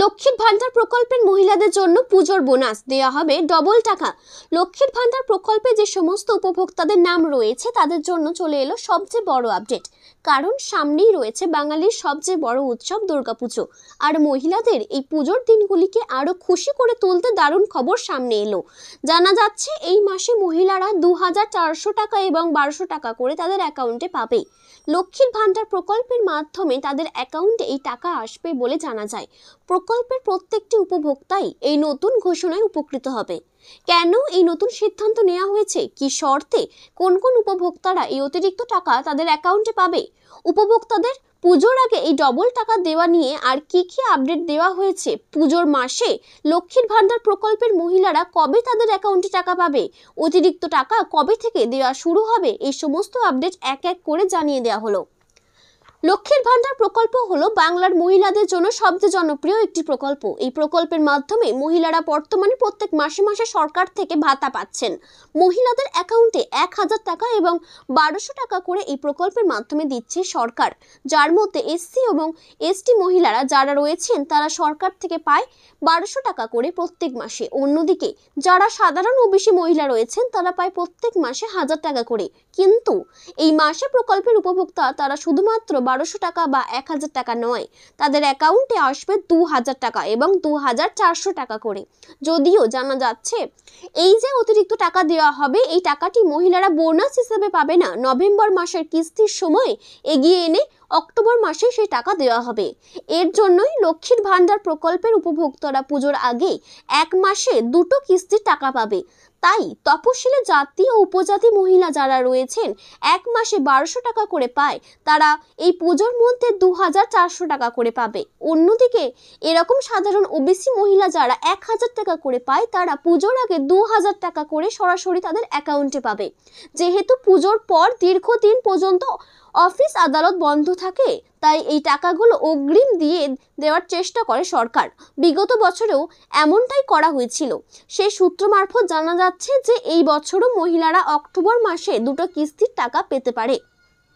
লক্ষ্মীর ভান্ডার প্রকল্পের মহিলাদের জন্য পুজোর বোনাস দেওয়া হবে ডবল টাকা লক্ষ্মীর ভান্ডার প্রকল্পে যে সমস্ত উপভোক্তাদের নাম রয়েছে তাদের জন্য চলে এলো সবচেয়ে বড় আপডেট কারণ সামনেই রয়েছে বাঙালির সবচেয়ে বড় উৎসব দুর্গাপুজো আর মহিলাদের এই পুজোর দিনগুলিকে আরও খুশি করে তুলতে দারুণ খবর সামনে এলো জানা যাচ্ছে এই মাসে মহিলারা দু টাকা এবং বারোশো টাকা করে তাদের অ্যাকাউন্টে পাবে লক্ষ্মীর ভান্ডার প্রকল্পের মাধ্যমে তাদের অ্যাকাউন্টে এই টাকা আসবে বলে জানা যায় প্রকল্পের প্রত্যেকটি উপভোক্তাই এই নতুন ঘোষণায় উপকৃত হবে কেন এই নতুন সিদ্ধান্ত নেওয়া হয়েছে কি শর্তে কোন কোন উপভোক্তারা এই অতিরিক্ত টাকা তাদের অ্যাকাউন্টে পাবে উপভোক্তাদের পুজোর আগে এই ডবল টাকা দেওয়া নিয়ে আর কি কি আপডেট দেওয়া হয়েছে পুজোর মাসে লক্ষ্মীর ভান্ডার প্রকল্পের মহিলারা কবে তাদের অ্যাকাউন্টে টাকা পাবে অতিরিক্ত টাকা কবে থেকে দেওয়া শুরু হবে এই সমস্ত আপডেট এক এক করে জানিয়ে দেওয়া হলো লক্ষ্মীর ভান্ডার প্রকল্প হলো বাংলার মহিলাদের জন্য সবচেয়ে জনপ্রিয় একটি প্রকল্প এই প্রকল্পের মাধ্যমে মহিলারা বর্তমানে প্রত্যেক মাসে মাসে সরকার থেকে ভাতা পাচ্ছেন মহিলাদের অ্যাকাউন্টে এক হাজার টাকা এবং বারোশো টাকা করে এই প্রকল্পের মাধ্যমে দিচ্ছে সরকার যার মধ্যে এসসি এবং এসটি মহিলারা যারা রয়েছেন তারা সরকার থেকে পায় বারোশো টাকা করে প্রত্যেক মাসে অন্যদিকে যারা সাধারণ ওবিসি মহিলা রয়েছেন তারা পায় প্রত্যেক মাসে হাজার টাকা করে কিন্তু এই মাসে প্রকল্পের উপভোক্তা তারা শুধুমাত্র বারোশো টাকা বা এক হাজার টাকা নয় তাদের অ্যাকাউন্টে আসবে দু হাজার টাকা এবং দু হাজার চারশো টাকা করে যদিও জানা যাচ্ছে এই যে অতিরিক্ত টাকা দেওয়া হবে এই টাকাটি মহিলারা বোনাস হিসেবে পাবে না নভেম্বর মাসের কিস্তির সময় এগিয়ে এনে অক্টোবর মাসে সেই টাকা দেওয়া হবে এর জন্যই লক্ষ্মীর ভাণ্ডার প্রকল্পের উপভোক্তরা পুজোর আগে এক মাসে দুটো কিস্তির টাকা পাবে তাই তপশিলে জাতি ও উপজাতি মহিলা যারা রয়েছেন এক মাসে বারোশো টাকা করে পায় তারা এই পুজোর মধ্যে দু হাজার চারশো টাকা করে পাবে অন্যদিকে এরকম সাধারণ ওবিসি মহিলা যারা এক হাজার টাকা করে পায় তারা পুজোর আগে দু হাজার টাকা করে সরাসরি তাদের অ্যাকাউন্টে পাবে যেহেতু পুজোর পর দীর্ঘদিন পর্যন্ত অফিস আদালত বন্ধ থাকে তাই এই টাকাগুলো অগ্রিম দিয়ে দেওয়ার চেষ্টা করে সরকার বিগত বছরেও এমনটাই করা হয়েছিল সে সূত্র মারফত জানা যাচ্ছে যে এই বছরও মহিলারা অক্টোবর মাসে দুটো কিস্তির টাকা পেতে পারে